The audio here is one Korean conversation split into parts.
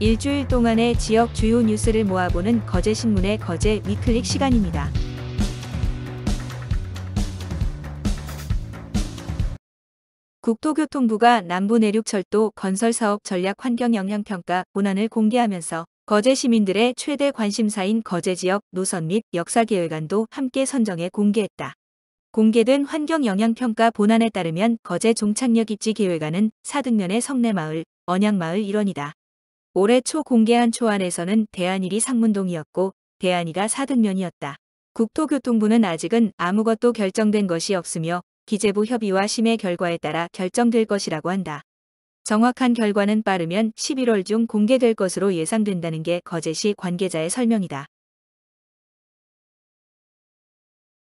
일주일 동안의 지역 주요 뉴스를 모아보는 거제신문의 거제 위클릭 시간입니다. 국토교통부가 남부 내륙철도 건설사업 전략 환경 영향평가 본안을 공개하면서 거제 시민들의 최대 관심사인 거제 지역 노선 및 역사 계획안도 함께 선정해 공개했다. 공개된 환경 영향평가 본안에 따르면 거제 종착역 입지 계획안은 사등면의 성내마을, 언양마을 일원이다. 올해 초 공개한 초안에서는 대안일이 상문동이었고 대안이가 사등면이었다. 국토교통부는 아직은 아무것도 결정된 것이 없으며 기재부 협의와 심의 결과에 따라 결정될 것이라고 한다. 정확한 결과는 빠르면 11월 중 공개될 것으로 예상된다는 게 거제시 관계자의 설명이다.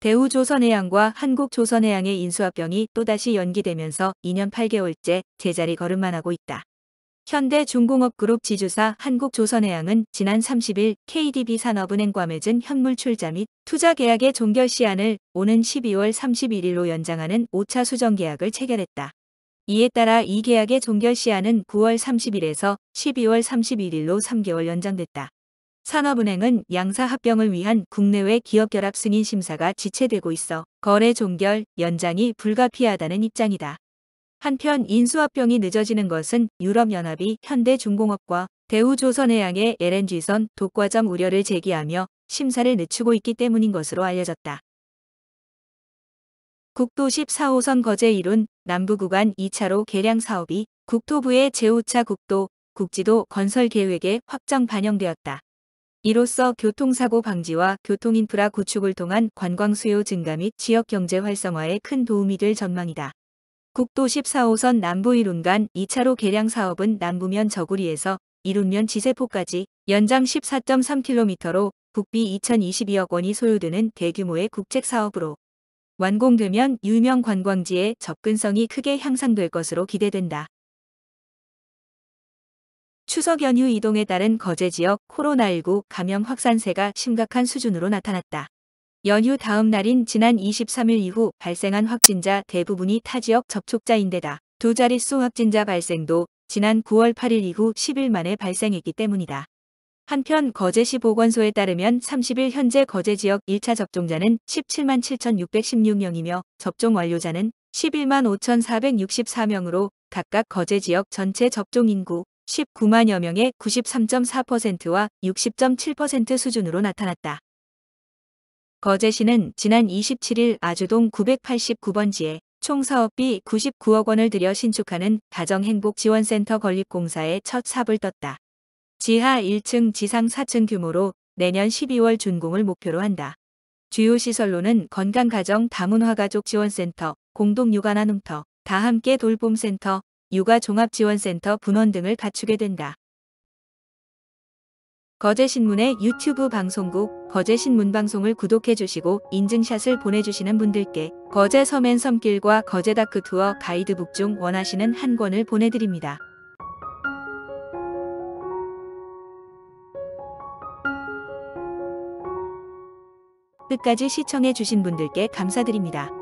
대우조선해양과 한국조선해양의 인수합병이 또다시 연기되면서 2년 8개월째 제자리 걸음만 하고 있다. 현대중공업그룹 지주사 한국조선해양은 지난 30일 KDB 산업은행과 맺은 현물 출자 및 투자 계약의 종결 시한을 오는 12월 31일로 연장하는 5차 수정 계약을 체결했다. 이에 따라 이 계약의 종결 시한은 9월 30일에서 12월 31일로 3개월 연장됐다. 산업은행은 양사 합병을 위한 국내외 기업결합 승인 심사가 지체되고 있어 거래 종결, 연장이 불가피하다는 입장이다. 한편 인수합병이 늦어지는 것은 유럽연합이 현대중공업과 대우조선해양의 LNG선 독과점 우려를 제기하며 심사를 늦추고 있기 때문인 것으로 알려졌다. 국도 14호선 거제 이룬 남부구간 2차로 개량 사업이 국토부의 제5차 국도 국지도 건설 계획에 확정 반영되었다. 이로써 교통사고 방지와 교통인프라 구축을 통한 관광수요 증가 및 지역경제 활성화에 큰 도움이 될 전망이다. 국도 14호선 남부 1운간 2차로 개량 사업은 남부면 저구리에서 1운면 지세포까지 연장 14.3km로 국비 2022억 원이 소요되는 대규모의 국책 사업으로 완공되면 유명 관광지의 접근성이 크게 향상될 것으로 기대된다. 추석 연휴 이동에 따른 거제 지역 코로나19 감염 확산세가 심각한 수준으로 나타났다. 연휴 다음 날인 지난 23일 이후 발생한 확진자 대부분이 타지역 접촉자인데다 두 자릿수 확진자 발생도 지난 9월 8일 이후 10일 만에 발생했기 때문이다. 한편 거제시보건소에 따르면 30일 현재 거제 지역 1차 접종자는 17만 7,616명이며 접종 완료자는 11만 5,464명으로 각각 거제 지역 전체 접종 인구 19만여 명의 93.4%와 60.7% 수준으로 나타났다. 거제시는 지난 27일 아주동 989번지에 총 사업비 99억 원을 들여 신축하는 가정행복지원센터 건립공사에첫 삽을 떴다. 지하 1층 지상 4층 규모로 내년 12월 준공을 목표로 한다. 주요 시설로는 건강가정 다문화가족지원센터, 공동육아나눔터, 다함께 돌봄센터, 육아종합지원센터 분원 등을 갖추게 된다. 거제신문의 유튜브 방송국 거제신문방송을 구독해주시고 인증샷을 보내주시는 분들께 거제 서맨 섬길과 거제다크 투어 가이드북 중 원하시는 한 권을 보내드립니다. 끝까지 시청해주신 분들께 감사드립니다.